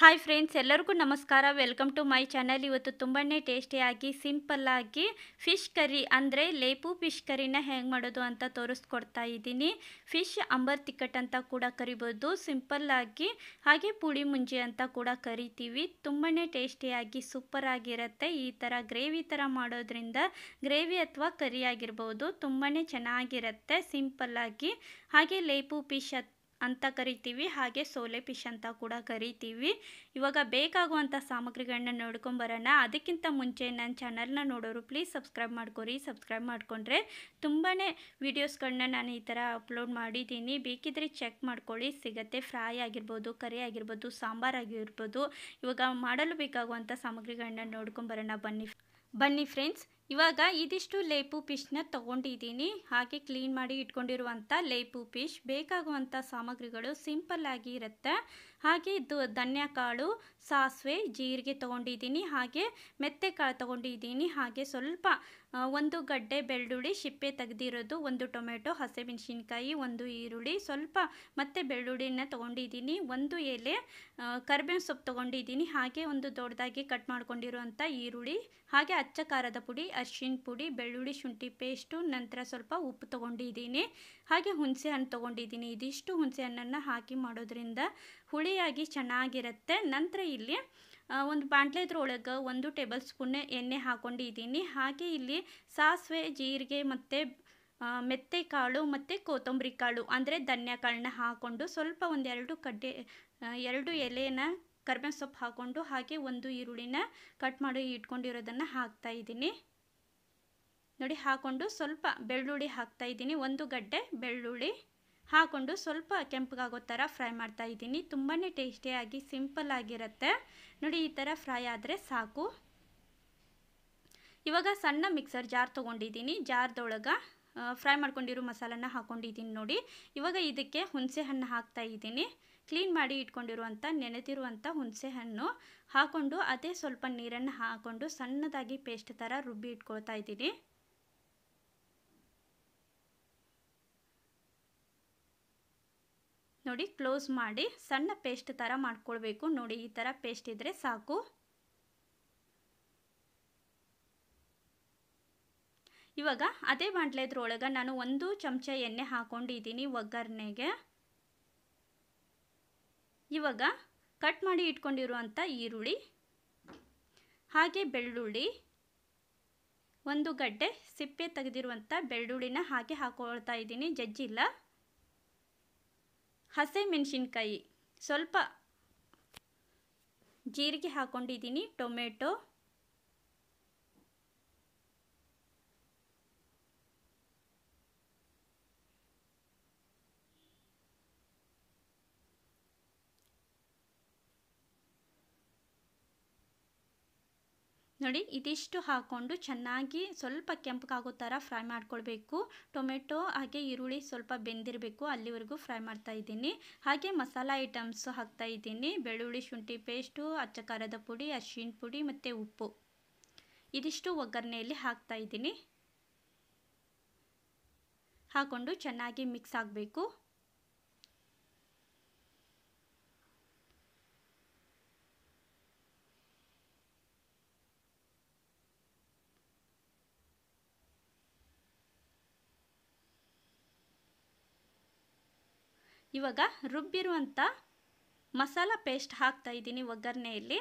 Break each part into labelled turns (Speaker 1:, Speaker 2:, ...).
Speaker 1: hi friends ಎಲ್ಲರಿಗೂ ನಮಸ್ಕಾರ welcome to my channel ಇವತ್ತು ತುಂಬಾ ಟೇಸ್ಟಿಯಾಗಿ ಸಿಂಪಲ್ಲಾಗಿ ಫಿಶ್ ಕರಿ ಅಂದರೆ ಲೇಪು ಫಿಶ್ ಕರಿನ ಹೇಗೆ ಮಾಡೋದು ಅಂತ ತೋರಿಸ್ಕೊಡ್ತಾ ಇದ್ದೀನಿ ಫಿಶ್ ಅಂಬರ್ ತಿಕ್ಕಟ್ ಅಂತ ಕೂಡ ಕರಿಬೋದು ಸಿಂಪಲ್ಲಾಗಿ ಹಾಗೆ ಪುಳಿ ಮುಂಜಿ ಅಂತ ಕೂಡ ಕರಿತೀವಿ ತುಂಬಾ ಟೇಸ್ಟಿಯಾಗಿ ಆಗಿರುತ್ತೆ ಈ ಥರ ಗ್ರೇವಿ ಥರ ಮಾಡೋದ್ರಿಂದ ಗ್ರೇವಿ ಅಥವಾ ಕರಿ ಆಗಿರ್ಬೋದು ತುಂಬಾ ಚೆನ್ನಾಗಿರುತ್ತೆ ಸಿಂಪಲ್ಲಾಗಿ ಹಾಗೆ ಲೇಪು ಫಿಶ್ ಅಂತ ಕರಿತೀವಿ ಹಾಗೆ ಸೋಲೆ ಫಿಶ್ ಅಂತ ಕೂಡ ಕರಿತೀವಿ ಇವಾಗ ಬೇಕಾಗುವಂಥ ಸಾಮಗ್ರಿಗಳನ್ನ ನೋಡ್ಕೊಂಬರೋಣ ಅದಕ್ಕಿಂತ ಮುಂಚೆ ನನ್ನ ಚಾನಲ್ನ ನೋಡೋರು ಪ್ಲೀಸ್ ಸಬ್ಸ್ಕ್ರೈಬ್ ಮಾಡ್ಕೊರಿ ಸಬ್ಸ್ಕ್ರೈಬ್ ಮಾಡಿಕೊಂಡ್ರೆ ತುಂಬಾ ವೀಡಿಯೋಸ್ಗಳನ್ನ ನಾನು ಈ ಥರ ಅಪ್ಲೋಡ್ ಮಾಡಿದ್ದೀನಿ ಬೇಕಿದ್ರೆ ಚೆಕ್ ಮಾಡ್ಕೊಳ್ಳಿ ಸಿಗತ್ತೆ ಫ್ರೈ ಆಗಿರ್ಬೋದು ಕರಿ ಆಗಿರ್ಬೋದು ಆಗಿರ್ಬೋದು ಇವಾಗ ಮಾಡಲು ಬೇಕಾಗುವಂಥ ಸಾಮಗ್ರಿಗಳನ್ನ ನೋಡ್ಕೊಂಬರೋಣ ಬನ್ನಿ ಬನ್ನಿ ಫ್ರೆಂಡ್ಸ್ ಇವಾಗ ಇದಿಷ್ಟು ಲೇಪು ಪಿಶ್ನ ತಗೊಂಡಿದ್ದೀನಿ ಹಾಗೆ ಕ್ಲೀನ್ ಮಾಡಿ ಇಟ್ಕೊಂಡಿರುವಂಥ ಲೇಪು ಪಿಶ್ ಬೇಕಾಗುವಂಥ ಸಾಮಗ್ರಿಗಳು ಆಗಿ ಇರುತ್ತೆ ಹಾಗೆ ಇದು ಕಾಳು ಸಾಸಿವೆ ಜೀರಿಗೆ ತೊಗೊಂಡಿದ್ದೀನಿ ಹಾಗೆ ಮೆತ್ತೆಕಾಳು ತಗೊಂಡಿದ್ದೀನಿ ಹಾಗೆ ಸ್ವಲ್ಪ ಒಂದು ಗಡ್ಡೆ ಬೆಳ್ಳುಳ್ಳಿ ಸಿಪ್ಪೆ ತೆಗೆದಿರೋದು ಒಂದು ಟೊಮೆಟೊ ಹಸಿಮೆಣಸಿನ್ಕಾಯಿ ಒಂದು ಈರುಳ್ಳಿ ಸ್ವಲ್ಪ ಮತ್ತೆ ಬೆಳ್ಳುಳ್ಳಿನ ತೊಗೊಂಡಿದ್ದೀನಿ ಒಂದು ಎಲೆ ಕರ್ಬೇವಿನ ಸೊಪ್ಪು ತೊಗೊಂಡಿದ್ದೀನಿ ಹಾಗೆ ಒಂದು ದೊಡ್ಡದಾಗಿ ಕಟ್ ಮಾಡ್ಕೊಂಡಿರುವಂಥ ಈರುಳ್ಳಿ ಹಾಗೆ ಅಚ್ಚ ಖಾರದ ಪುಡಿ ಅರ್ಶಿನ ಪುಡಿ ಬೆಳ್ಳುಳ್ಳಿ ಶುಂಠಿ ಪೇಸ್ಟು ನಂತರ ಸ್ವಲ್ಪ ಉಪ್ಪು ತೊಗೊಂಡಿದ್ದೀನಿ ಹಾಗೆ ಹುಣಸೆ ಹಣ್ಣು ತೊಗೊಂಡಿದ್ದೀನಿ ಇದಿಷ್ಟು ಹುಣಸೆ ಹಣ್ಣನ್ನು ಹಾಕಿ ಮಾಡೋದ್ರಿಂದ ಹುಳಿಯಾಗಿ ಚೆನ್ನಾಗಿರುತ್ತೆ ನಂತರ ಇಲ್ಲಿ ಒಂದು ಒಳಗೆ ಒಂದು ಟೇಬಲ್ ಸ್ಪೂನ್ ಎಣ್ಣೆ ಹಾಕ್ಕೊಂಡಿದ್ದೀನಿ ಹಾಗೆ ಇಲ್ಲಿ ಸಾಸಿವೆ ಜೀರಿಗೆ ಮತ್ತು ಮೆತ್ತೆ ಕಾಳು ಮತ್ತು ಕೊತ್ತಂಬರಿ ಕಾಳು ಅಂದರೆ ಧನ್ಯ ಕಾಳನ್ನ ಹಾಕ್ಕೊಂಡು ಸ್ವಲ್ಪ ಒಂದೆರಡು ಕಡ್ಡೆ ಎರಡು ಎಲೆನ ಕರ್ಬೇವಿನ ಸೊಪ್ಪು ಹಾಕ್ಕೊಂಡು ಹಾಗೆ ಒಂದು ಈರುಳ್ಳಿನ ಕಟ್ ಮಾಡಿ ಇಟ್ಕೊಂಡಿರೋದನ್ನು ಹಾಕ್ತಾಯಿದ್ದೀನಿ ನೋಡಿ ಹಾಕ್ಕೊಂಡು ಸ್ವಲ್ಪ ಬೆಳ್ಳುಳ್ಳಿ ಹಾಕ್ತಾ ಇದ್ದೀನಿ ಒಂದು ಗಡ್ಡೆ ಬೆಳ್ಳುಳ್ಳಿ ಹಾಕ್ಕೊಂಡು ಸ್ವಲ್ಪ ಕೆಂಪಗಾಗೋ ಥರ ಫ್ರೈ ಮಾಡ್ತಾ ಇದ್ದೀನಿ ತುಂಬಾ ಟೇಸ್ಟಿಯಾಗಿ ಸಿಂಪಲ್ ಆಗಿರುತ್ತೆ ನೋಡಿ ಈ ಥರ ಫ್ರೈ ಆದರೆ ಸಾಕು ಇವಾಗ ಸಣ್ಣ ಮಿಕ್ಸರ್ ಜಾರ್ ತೊಗೊಂಡಿದ್ದೀನಿ ಜಾರ್ದೊಳಗೆ ಫ್ರೈ ಮಾಡ್ಕೊಂಡಿರೋ ಮಸಾಲನ ಹಾಕ್ಕೊಂಡಿದ್ದೀನಿ ನೋಡಿ ಇವಾಗ ಇದಕ್ಕೆ ಹುಣಸೆ ಹಣ್ಣು ಹಾಕ್ತಾ ಇದ್ದೀನಿ ಕ್ಲೀನ್ ಮಾಡಿ ಇಟ್ಕೊಂಡಿರುವಂಥ ನೆನೆದಿರುವಂಥ ಹುಣಸೆ ಹಣ್ಣು ಹಾಕ್ಕೊಂಡು ಅದೇ ಸ್ವಲ್ಪ ನೀರನ್ನು ಹಾಕ್ಕೊಂಡು ಸಣ್ಣದಾಗಿ ಪೇಸ್ಟ್ ಥರ ರುಬ್ಬಿ ಇಟ್ಕೊಳ್ತಾ ಇದ್ದೀನಿ ನೋಡಿ ಕ್ಲೋಸ್ ಮಾಡಿ ಸಣ್ಣ ಪೇಸ್ಟ್ ಥರ ಮಾಡ್ಕೊಳ್ಬೇಕು ನೋಡಿ ಈ ಥರ ಪೇಸ್ಟ್ ಇದ್ದರೆ ಸಾಕು ಇವಾಗ ಅದೇ ಬಾಂಡ್ಲೆದ್ರೊಳಗೆ ನಾನು ಒಂದು ಚಮಚ ಎಣ್ಣೆ ಹಾಕೊಂಡಿದ್ದೀನಿ ಒಗ್ಗರಣೆಗೆ ಇವಾಗ ಕಟ್ ಮಾಡಿ ಇಟ್ಕೊಂಡಿರುವಂಥ ಈರುಳ್ಳಿ ಹಾಗೆ ಬೆಳ್ಳುಳ್ಳಿ ಒಂದು ಗಡ್ಡೆ ಸಿಪ್ಪೆ ತೆಗೆದಿರುವಂಥ ಬೆಳ್ಳುಳ್ಳಿನ ಹಾಗೆ ಹಾಕೊಳ್ತಾ ಇದ್ದೀನಿ ಜಜ್ಜಿಲ್ಲ ಹಸಿಮೆಣ್ಸಿನ್ಕಾಯಿ ಸ್ವಲ್ಪ ಜೀರಿಗೆ ಹಾಕ್ಕೊಂಡಿದ್ದೀನಿ ಟೊಮೆಟೊ ನೋಡಿ ಇದಿಷ್ಟು ಹಾಕ್ಕೊಂಡು ಚೆನ್ನಾಗಿ ಸ್ವಲ್ಪ ಕೆಂಪಗಾಗೋ ಥರ ಫ್ರೈ ಮಾಡ್ಕೊಳ್ಬೇಕು ಟೊಮೆಟೊ ಹಾಗೆ ಈರುಳ್ಳಿ ಸ್ವಲ್ಪ ಬೆಂದಿರಬೇಕು ಅಲ್ಲಿವರೆಗೂ ಫ್ರೈ ಮಾಡ್ತಾ ಇದ್ದೀನಿ ಹಾಗೆ ಮಸಾಲ ಐಟಮ್ಸು ಹಾಕ್ತಾ ಇದ್ದೀನಿ ಬೆಳ್ಳುಳ್ಳಿ ಶುಂಠಿ ಪೇಸ್ಟು ಅಚ್ಚ ಖಾರದ ಪುಡಿ ಅರ್ಶಿನ ಪುಡಿ ಮತ್ತು ಉಪ್ಪು ಇದಿಷ್ಟು ಒಗ್ಗರಣೆಯಲ್ಲಿ ಹಾಕ್ತಾ ಇದ್ದೀನಿ ಹಾಕ್ಕೊಂಡು ಚೆನ್ನಾಗಿ ಮಿಕ್ಸ್ ಆಗಬೇಕು ಇವಾಗ ರುಬ್ಬಿರುವಂಥ ಮಸಾಲ ಪೇಸ್ಟ್ ಹಾಕ್ತಾ ಇದ್ದೀನಿ ಒಗ್ಗರಣೆಯಲ್ಲಿ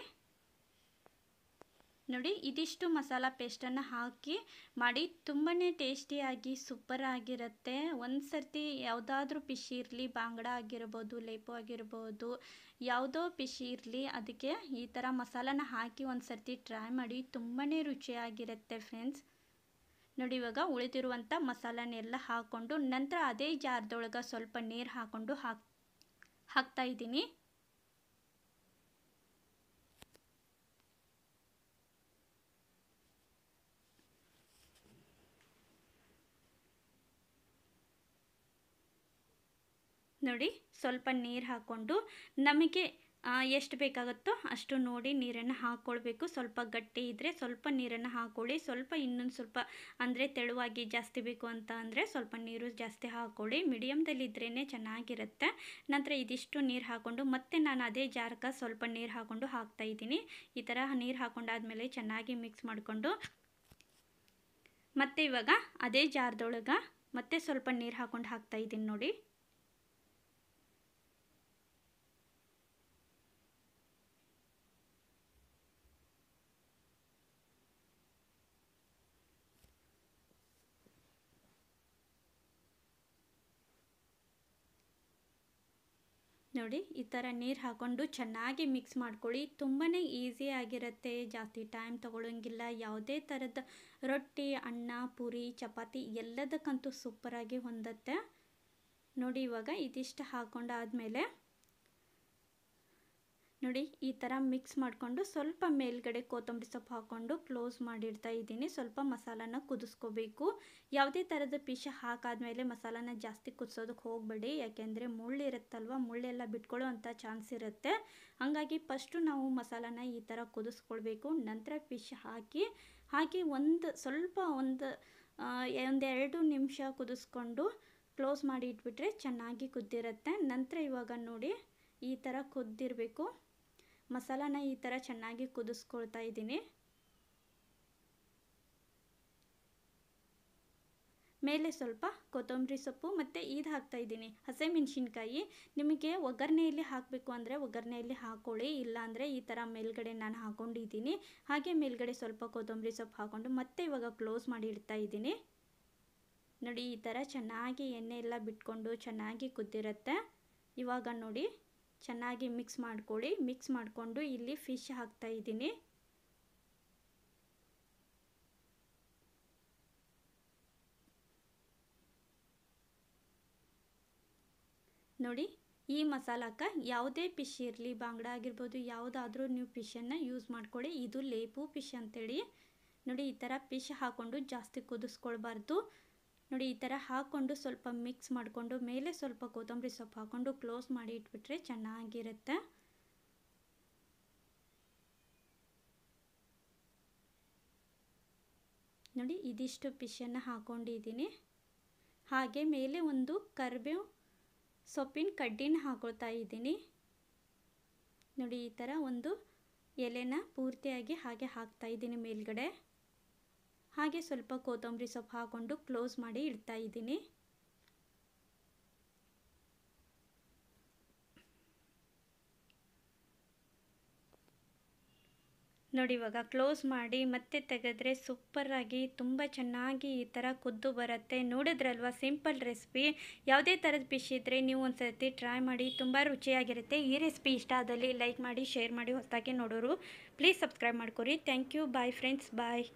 Speaker 1: ನೋಡಿ ಇದಿಷ್ಟು ಮಸಾಲ ಪೇಸ್ಟನ್ನು ಹಾಕಿ ಮಾಡಿ ತುಂಬಾ ಟೇಸ್ಟಿಯಾಗಿ ಸೂಪರ್ ಆಗಿರುತ್ತೆ ಒಂದು ಸರ್ತಿ ಯಾವುದಾದ್ರೂ ಪಿಶಿ ಇರಲಿ ಬಾಂಗಡ ಆಗಿರ್ಬೋದು ಲೇಪು ಆಗಿರ್ಬೋದು ಯಾವುದೋ ಪಿಶಿ ಇರಲಿ ಅದಕ್ಕೆ ಈ ಥರ ಮಸಾಲನ ಹಾಕಿ ಒಂದು ಸರ್ತಿ ಟ್ರೈ ಮಾಡಿ ತುಂಬಾ ರುಚಿಯಾಗಿರುತ್ತೆ ಫ್ರೆಂಡ್ಸ್ ನೋಡಿ ಇವಾಗ ಉಳಿದಿರುವಂಥ ಮಸಾಲನೆಲ್ಲ ಹಾಕ್ಕೊಂಡು ನಂತರ ಅದೇ ಜಾರ್ದೊಳಗೆ ಸ್ವಲ್ಪ ನೀರು ಹಾಕ್ಕೊಂಡು ಹಾಕ್ ಹಾಕ್ತಾ ಇದ್ದೀನಿ ನೋಡಿ ಸ್ವಲ್ಪ ನೀರು ಹಾಕ್ಕೊಂಡು ನಮಗೆ ಎಷ್ಟು ಬೇಕಾಗುತ್ತೋ ಅಷ್ಟು ನೋಡಿ ನೀರನ್ನು ಹಾಕ್ಕೊಳ್ಬೇಕು ಸ್ವಲ್ಪ ಗಟ್ಟಿ ಇದ್ದರೆ ಸ್ವಲ್ಪ ನೀರನ್ನು ಹಾಕ್ಕೊಳ್ಳಿ ಸ್ವಲ್ಪ ಇನ್ನೊಂದು ಸ್ವಲ್ಪ ಅಂದರೆ ತೆಳುವಾಗಿ ಜಾಸ್ತಿ ಬೇಕು ಅಂತ ಅಂದರೆ ಸ್ವಲ್ಪ ನೀರು ಜಾಸ್ತಿ ಹಾಕ್ಕೊಳ್ಳಿ ಇದ್ರೇ ಚೆನ್ನಾಗಿರುತ್ತೆ ನಂತರ ಇದಿಷ್ಟು ನೀರು ಹಾಕ್ಕೊಂಡು ಮತ್ತೆ ನಾನು ಅದೇ ಜಾರ್ಕ ಸ್ವಲ್ಪ ನೀರು ಹಾಕ್ಕೊಂಡು ಇದ್ದೀನಿ ಈ ಥರ ನೀರು ಹಾಕ್ಕೊಂಡಾದ್ಮೇಲೆ ಚೆನ್ನಾಗಿ ಮಿಕ್ಸ್ ಮಾಡಿಕೊಂಡು ಮತ್ತು ಇವಾಗ ಅದೇ ಜಾರ್ದೊಳಗೆ ಮತ್ತೆ ಸ್ವಲ್ಪ ನೀರು ಹಾಕ್ಕೊಂಡು ಹಾಕ್ತಾಯಿದ್ದೀನಿ ನೋಡಿ ನೋಡಿ ಈ ಥರ ನೀರು ಹಾಕ್ಕೊಂಡು ಚೆನ್ನಾಗಿ ಮಿಕ್ಸ್ ಮಾಡ್ಕೊಳ್ಳಿ ತುಂಬಾ ಆಗಿರುತ್ತೆ ಜಾಸ್ತಿ ಟೈಮ್ ತೊಗೊಳಂಗಿಲ್ಲ ಯಾವುದೇ ಥರದ ರೊಟ್ಟಿ ಅನ್ನ ಪೂರಿ ಚಪಾತಿ ಎಲ್ಲದಕ್ಕಂತೂ ಸೂಪರಾಗಿ ಹೊಂದುತ್ತೆ ನೋಡಿ ಇವಾಗ ಇದಿಷ್ಟು ಹಾಕ್ಕೊಂಡಾದಮೇಲೆ ನೋಡಿ ಈ ಥರ ಮಿಕ್ಸ್ ಮಾಡಿಕೊಂಡು ಸ್ವಲ್ಪ ಮೇಲ್ಗಡೆ ಕೊತ್ತಂಬರಿ ಸೊಪ್ಪು ಹಾಕ್ಕೊಂಡು ಕ್ಲೋಸ್ ಮಾಡಿಡ್ತಾ ಇದ್ದೀನಿ ಸ್ವಲ್ಪ ಮಸಾಲಾನ ಕುದಿಸ್ಕೋಬೇಕು ಯಾವುದೇ ಥರದ ಪೀಶ ಹಾಕಾದ್ಮೇಲೆ ಮಸಾಲಾನ ಜಾಸ್ತಿ ಕುದಿಸೋದಕ್ಕೆ ಹೋಗಬೇಡಿ ಯಾಕೆಂದರೆ ಮುಳ್ಳಿರುತ್ತಲ್ವ ಮುಳ್ಳೆಲ್ಲ ಬಿಟ್ಕೊಳ್ಳೋ ಅಂಥ ಚಾನ್ಸ್ ಇರುತ್ತೆ ಹಾಗಾಗಿ ಫಸ್ಟು ನಾವು ಮಸಾಲಾನ ಈ ಥರ ಕುದಿಸ್ಕೊಳ್ಬೇಕು ನಂತರ ಫಿಶ್ ಹಾಕಿ ಹಾಕಿ ಒಂದು ಸ್ವಲ್ಪ ಒಂದು ಒಂದೆರಡು ನಿಮಿಷ ಕುದಿಸ್ಕೊಂಡು ಕ್ಲೋಸ್ ಮಾಡಿ ಇಟ್ಬಿಟ್ರೆ ಚೆನ್ನಾಗಿ ಕುದ್ದಿರುತ್ತೆ ನಂತರ ಇವಾಗ ನೋಡಿ ಈ ಥರ ಕುದ್ದಿರಬೇಕು ಮಸಾಲಾನ ಈ ಥರ ಚೆನ್ನಾಗಿ ಕುದಿಸ್ಕೊಳ್ತಾ ಇದ್ದೀನಿ ಮೇಲೆ ಸ್ವಲ್ಪ ಕೊತ್ತಂಬರಿ ಸೊಪ್ಪು ಮತ್ತು ಇದು ಹಾಕ್ತಾ ಇದ್ದೀನಿ ಹಸಿಮೆಣ್ಸಿನ್ಕಾಯಿ ನಿಮಗೆ ಒಗ್ಗರಣೆಯಲ್ಲಿ ಹಾಕಬೇಕು ಅಂದರೆ ಒಗ್ಗರಣೆಯಲ್ಲಿ ಹಾಕ್ಕೊಳ್ಳಿ ಇಲ್ಲಾಂದರೆ ಈ ಥರ ಮೇಲ್ಗಡೆ ನಾನು ಹಾಕ್ಕೊಂಡಿದ್ದೀನಿ ಹಾಗೆ ಮೇಲ್ಗಡೆ ಸ್ವಲ್ಪ ಕೊತ್ತಂಬರಿ ಸೊಪ್ಪು ಹಾಕ್ಕೊಂಡು ಮತ್ತೆ ಇವಾಗ ಕ್ಲೋಸ್ ಮಾಡಿ ಇಡ್ತಾ ಇದ್ದೀನಿ ನೋಡಿ ಈ ಥರ ಚೆನ್ನಾಗಿ ಎಣ್ಣೆ ಎಲ್ಲ ಬಿಟ್ಕೊಂಡು ಚೆನ್ನಾಗಿ ಕುದ್ದಿರುತ್ತೆ ಇವಾಗ ನೋಡಿ ಚೆನ್ನಾಗಿ ಮಿಕ್ಸ್ ಮಾಡ್ಕೊಳ್ಳಿ ಮಿಕ್ಸ್ ಮಾಡಿಕೊಂಡು ಇಲ್ಲಿ ಫಿಶ್ ಹಾಕ್ತಾ ಇದ್ದೀನಿ ನೋಡಿ ಈ ಮಸಾಲಾಕ ಯಾವುದೇ ಫಿಶ್ ಇರಲಿ ಬಾಂಗ್ಡ ಆಗಿರ್ಬೋದು ಯಾವುದಾದ್ರೂ ನೀವು ಫಿಶನ್ನು ಯೂಸ್ ಮಾಡ್ಕೊಳ್ಳಿ ಇದು ಲೇಪು ಫಿಶ್ ಅಂತೇಳಿ ನೋಡಿ ಈ ಥರ ಫಿಶ್ ಹಾಕ್ಕೊಂಡು ಜಾಸ್ತಿ ಕುದಿಸ್ಕೊಳ್ಬಾರ್ದು ನೋಡಿ ಈ ಥರ ಹಾಕ್ಕೊಂಡು ಸ್ವಲ್ಪ ಮಿಕ್ಸ್ ಮಾಡಿಕೊಂಡು ಮೇಲೆ ಸ್ವಲ್ಪ ಕೊತ್ತಂಬರಿ ಸೊಪ್ಪು ಹಾಕ್ಕೊಂಡು ಕ್ಲೋಸ್ ಮಾಡಿ ಇಟ್ಬಿಟ್ರೆ ಚೆನ್ನಾಗಿರುತ್ತೆ ನೋಡಿ ಇದಿಷ್ಟು ಫಿಶನ್ನು ಹಾಕ್ಕೊಂಡಿದ್ದೀನಿ ಹಾಗೆ ಮೇಲೆ ಒಂದು ಕರ್ಬೇವು ಸೊಪ್ಪಿನ ಕಡ್ಡಿನ ಹಾಕೊಳ್ತಾ ಇದ್ದೀನಿ ನೋಡಿ ಈ ಥರ ಒಂದು ಎಲೆನ ಪೂರ್ತಿಯಾಗಿ ಹಾಗೆ ಹಾಕ್ತಾಯಿದ್ದೀನಿ ಮೇಲ್ಗಡೆ ಹಾಗೆ ಸ್ವಲ್ಪ ಕೊತ್ತಂಬರಿ ಸೊಪ್ಪು ಹಾಕ್ಕೊಂಡು ಕ್ಲೋಸ್ ಮಾಡಿ ಇಡ್ತಾ ಇದ್ದೀನಿ ನೋಡಿ ಇವಾಗ ಕ್ಲೋಸ್ ಮಾಡಿ ಮತ್ತೆ ತೆಗೆದ್ರೆ ಸೂಪರಾಗಿ ತುಂಬ ಚೆನ್ನಾಗಿ ಈ ಥರ ಕುದ್ದು ಬರುತ್ತೆ ನೋಡಿದ್ರಲ್ವ ಸಿಂಪಲ್ ರೆಸಿಪಿ ಯಾವುದೇ ಥರದ ಫಿಶ್ ಇದ್ದರೆ ನೀವು ಒಂದು ಸರ್ತಿ ಟ್ರೈ ಮಾಡಿ ತುಂಬ ರುಚಿಯಾಗಿರುತ್ತೆ ಈ ರೆಸಿಪಿ ಇಷ್ಟ ಆದಲ್ಲಿ ಲೈಕ್ ಮಾಡಿ ಶೇರ್ ಮಾಡಿ ಹೊಸದಾಗಿ ನೋಡೋರು ಪ್ಲೀಸ್ ಸಬ್ಸ್ಕ್ರೈಬ್ ಮಾಡ್ಕೊರಿ thank you bye friends bye